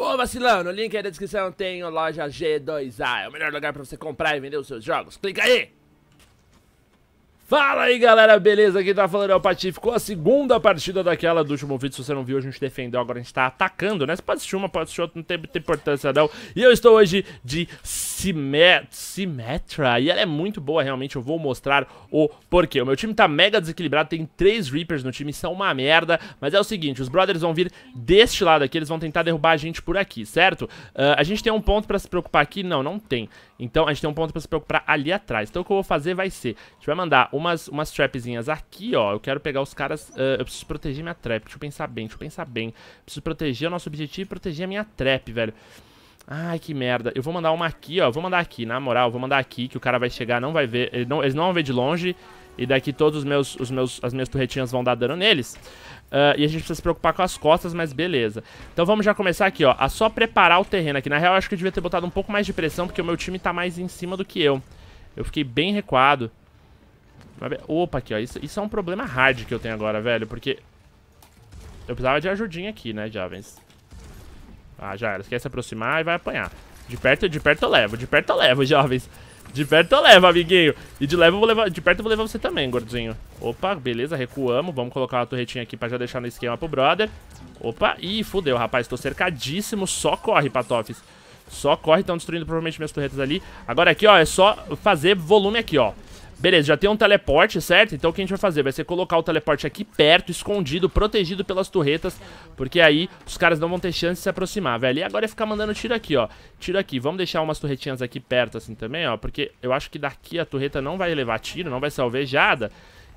Ô vacilão, no link aí da descrição tem a loja G2A, é o melhor lugar para você comprar e vender os seus jogos. Clica aí! Fala aí galera, beleza? Aqui tá falando é o Pati. Ficou a segunda partida daquela do último vídeo. Se você não viu, a gente defendeu, agora a gente tá atacando, né? Você pode assistir uma, pode assistir outra, não tem, tem importância não. E eu estou hoje de Simet Simetra. E ela é muito boa, realmente. Eu vou mostrar o porquê. O meu time tá mega desequilibrado, tem três Reapers no time, são uma merda. Mas é o seguinte: os brothers vão vir deste lado aqui, eles vão tentar derrubar a gente por aqui, certo? Uh, a gente tem um ponto pra se preocupar aqui? Não, não tem. Então a gente tem um ponto pra se preocupar ali atrás. Então o que eu vou fazer vai ser, a gente vai mandar umas, umas trapzinhas aqui, ó. Eu quero pegar os caras, uh, eu preciso proteger minha trap. Deixa eu pensar bem, deixa eu pensar bem. Preciso proteger o nosso objetivo e proteger a minha trap, velho. Ai, que merda. Eu vou mandar uma aqui, ó. vou mandar aqui, na moral, vou mandar aqui que o cara vai chegar, não vai ver, ele não, eles não vão ver de longe e daqui todos os meus, os meus, as minhas turretinhas vão dar dano neles. Uh, e a gente precisa se preocupar com as costas, mas beleza. Então vamos já começar aqui, ó, a só preparar o terreno aqui. Na real, eu acho que eu devia ter botado um pouco mais de pressão, porque o meu time tá mais em cima do que eu. Eu fiquei bem recuado. Opa, aqui, ó, isso, isso é um problema hard que eu tenho agora, velho, porque... Eu precisava de ajudinha aqui, né, jovens? Ah, já era. Esquece se aproximar e vai apanhar. De perto, de perto eu levo, de perto eu levo, jovens. De perto eu levo, amiguinho. E de, levo, eu vou levar, de perto eu vou levar você também, gordinho. Opa, beleza, recuamos. Vamos colocar uma torretinha aqui pra já deixar no esquema pro brother. Opa, ih, fudeu, rapaz. Tô cercadíssimo. Só corre, Patofis. Só corre, estão destruindo provavelmente minhas torretas ali. Agora aqui, ó, é só fazer volume aqui, ó. Beleza, já tem um teleporte, certo? Então o que a gente vai fazer? Vai ser colocar o teleporte aqui perto, escondido, protegido pelas torretas, porque aí os caras não vão ter chance de se aproximar, velho. E agora é ficar mandando tiro aqui, ó. Tiro aqui. Vamos deixar umas torretinhas aqui perto assim também, ó, porque eu acho que daqui a torreta não vai levar tiro, não vai ser alvejada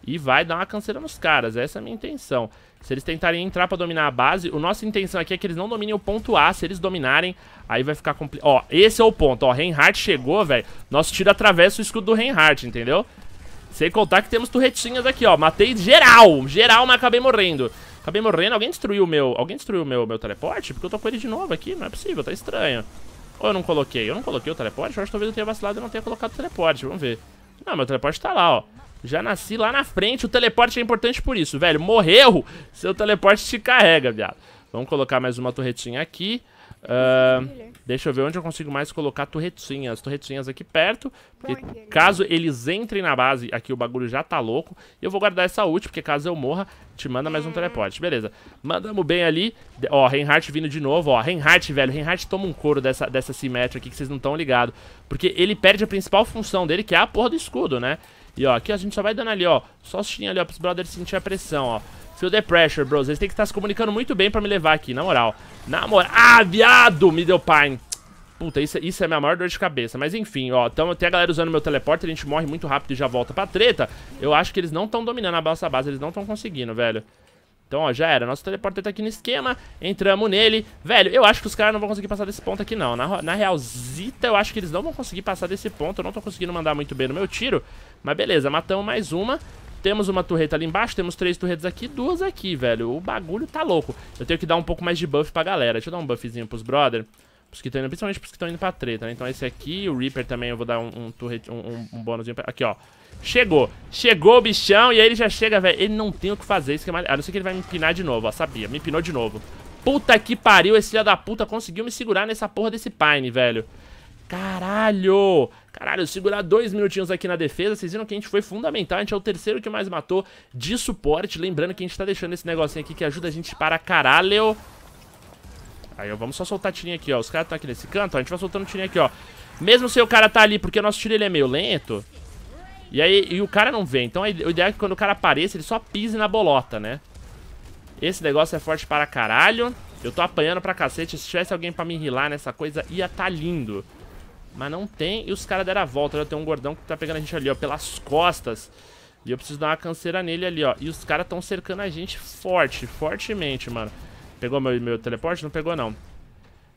e vai dar uma canseira nos caras. Essa é a minha intenção. Se eles tentarem entrar pra dominar a base, o nossa intenção aqui é que eles não dominem o ponto A. Se eles dominarem, aí vai ficar complicado. Ó, esse é o ponto, ó. Reinhardt chegou, velho. Nosso tiro atravessa o escudo do Reinhardt, entendeu? Sem contar que temos turretinhas aqui, ó. Matei geral, geral, mas acabei morrendo. Acabei morrendo. Alguém destruiu o meu... Alguém destruiu o meu, meu teleporte? Porque eu tô com ele de novo aqui. Não é possível, tá estranho. Ou eu não coloquei? Eu não coloquei o teleporte? Eu acho que talvez eu tenha vacilado e não tenha colocado o teleporte. Vamos ver. Não, meu teleporte tá lá, ó. Já nasci lá na frente, o teleporte é importante por isso, velho. Morreu, seu teleporte te carrega, viado. Vamos colocar mais uma torretinha aqui. Uh, deixa eu ver onde eu consigo mais colocar torretinhas. Torretinhas aqui perto. Porque caso eles entrem na base, aqui o bagulho já tá louco. Eu vou guardar essa ult, porque caso eu morra, te manda mais um é. teleporte. Beleza. Mandamos bem ali. Ó, Reinhardt vindo de novo. Ó, Reinhardt, velho. Reinhardt toma um couro dessa, dessa simetria aqui que vocês não estão ligados. Porque ele perde a principal função dele, que é a porra do escudo, né? E ó, aqui a gente só vai dando ali, ó, só os ali, ó, pros brothers sentir a pressão, ó. Feel the pressure, bros. Eles têm que estar se comunicando muito bem pra me levar aqui, na moral. Na moral. Ah, viado! Me deu pine. Puta, isso, isso é a minha maior dor de cabeça. Mas enfim, ó. Então tem a galera usando meu teleporte, a gente morre muito rápido e já volta pra treta. Eu acho que eles não estão dominando a nossa base, eles não estão conseguindo, velho. Então, ó, já era. Nosso teleporter tá aqui no esquema. Entramos nele. Velho, eu acho que os caras não vão conseguir passar desse ponto aqui, não. Na, na realzita, eu acho que eles não vão conseguir passar desse ponto. Eu não tô conseguindo mandar muito bem no meu tiro. Mas beleza, matamos mais uma. Temos uma torreta ali embaixo, temos três torretas aqui, duas aqui, velho. O bagulho tá louco. Eu tenho que dar um pouco mais de buff pra galera. Deixa eu dar um buffzinho pros brother. Pros que estão indo, principalmente pros que estão indo pra treta, né? Então esse aqui, o Reaper também, eu vou dar um, um, turret, um, um, um bônusinho pra... Aqui, ó. Chegou. Chegou o bichão e aí ele já chega, velho. Ele não tem o que fazer. Isso que é mais... A não ser que ele vai me pinar de novo, ó. Sabia, me pinou de novo. Puta que pariu, esse filho da puta conseguiu me segurar nessa porra desse Pine, velho. Caralho! Caralho, segurar dois minutinhos aqui na defesa, vocês viram que a gente foi fundamental, a gente é o terceiro que mais matou de suporte, lembrando que a gente tá deixando esse negocinho aqui que ajuda a gente para caralho. Aí, ó, vamos só soltar tirinha aqui, ó, os caras estão tá aqui nesse canto, ó, a gente vai soltando tirinha aqui, ó. Mesmo se o cara tá ali, porque o nosso tiro ele é meio lento, e aí e o cara não vem. então o ideal é que quando o cara apareça ele só pise na bolota, né? Esse negócio é forte para caralho, eu tô apanhando pra cacete, se tivesse alguém pra me rilar nessa coisa ia tá lindo. Mas não tem. E os caras deram a volta. Eu tem um gordão que tá pegando a gente ali, ó, pelas costas. E eu preciso dar uma canseira nele ali, ó. E os caras estão cercando a gente forte, fortemente, mano. Pegou meu, meu teleporte? Não pegou, não.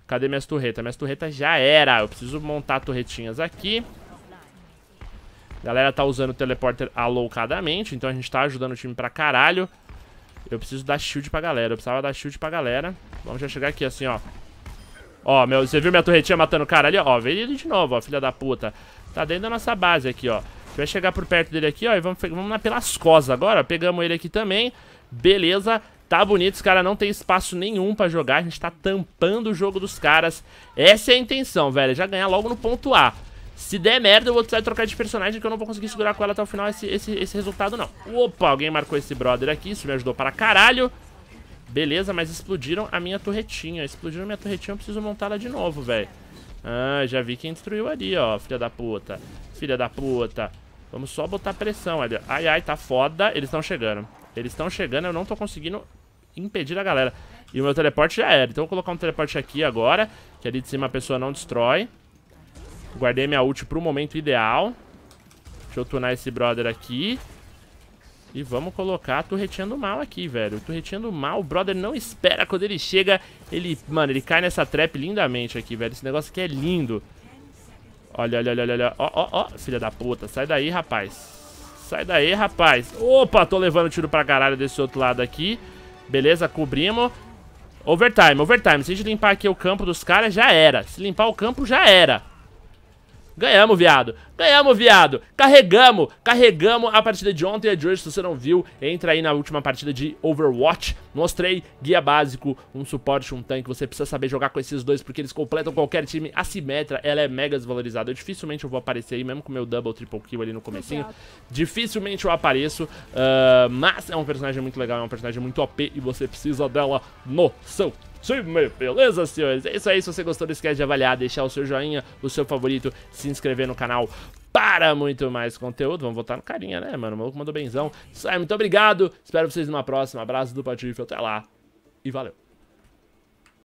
Cadê minhas torretas? Minhas torretas já era. Eu preciso montar torretinhas aqui. A galera tá usando o teleporter alocadamente, então a gente tá ajudando o time pra caralho. Eu preciso dar shield pra galera. Eu precisava dar shield pra galera. Vamos já chegar aqui assim, ó. Ó, meu, você viu minha torretinha matando o cara ali? Ó, veio ele de novo, ó, filha da puta. Tá dentro da nossa base aqui, ó. A gente vai chegar por perto dele aqui, ó, e vamos, vamos na pelas costas agora. Pegamos ele aqui também. Beleza. Tá bonito, os caras não tem espaço nenhum pra jogar. A gente tá tampando o jogo dos caras. Essa é a intenção, velho. É já ganhar logo no ponto A. Se der merda, eu vou precisar trocar de personagem que eu não vou conseguir segurar com ela até o final esse, esse, esse resultado, não. Opa, alguém marcou esse brother aqui, isso me ajudou para caralho. Beleza, mas explodiram a minha torretinha. Explodiram a minha torretinha, eu preciso montá-la de novo, velho. Ah, já vi quem destruiu ali, ó, filha da puta. Filha da puta. Vamos só botar pressão ali. Ai, ai, tá foda. Eles estão chegando. Eles estão chegando, eu não tô conseguindo impedir a galera. E o meu teleporte já era. Então eu vou colocar um teleporte aqui agora, que ali de cima a pessoa não destrói. Guardei minha ult pro momento ideal. Deixa eu tunar esse brother aqui. E vamos colocar a turretinha do mal aqui, velho. Turretinha do mal, o brother não espera. Quando ele chega, ele... Mano, ele cai nessa trap lindamente aqui, velho. Esse negócio aqui é lindo. Olha, olha, olha, olha. Ó, ó, ó. Filha da puta. Sai daí, rapaz. Sai daí, rapaz. Opa, tô levando tiro pra caralho desse outro lado aqui. Beleza, cobrimos. Overtime, overtime. Se a gente limpar aqui o campo dos caras, já era. Se limpar o campo, já era. Ganhamos, viado. Ganhamos, viado. Carregamos. Carregamos a partida de ontem e a de hoje. Se você não viu, entra aí na última partida de Overwatch. Mostrei guia básico, um suporte, um tanque. Você precisa saber jogar com esses dois, porque eles completam qualquer time. A Simetra, ela é mega desvalorizada. Eu dificilmente eu vou aparecer aí, mesmo com meu double, triple kill ali no comecinho. Dificilmente eu apareço. Uh, mas é um personagem muito legal, é um personagem muito OP e você precisa dela no seu Beleza, senhores? É isso aí. Se você gostou, não esquece de avaliar, deixar o seu joinha, o seu favorito, se inscrever no canal para muito mais conteúdo. Vamos votar no carinha, né, mano? O maluco mandou benzão. Isso aí, muito obrigado. Espero vocês numa próxima. Abraço do Patife. Até lá. E valeu.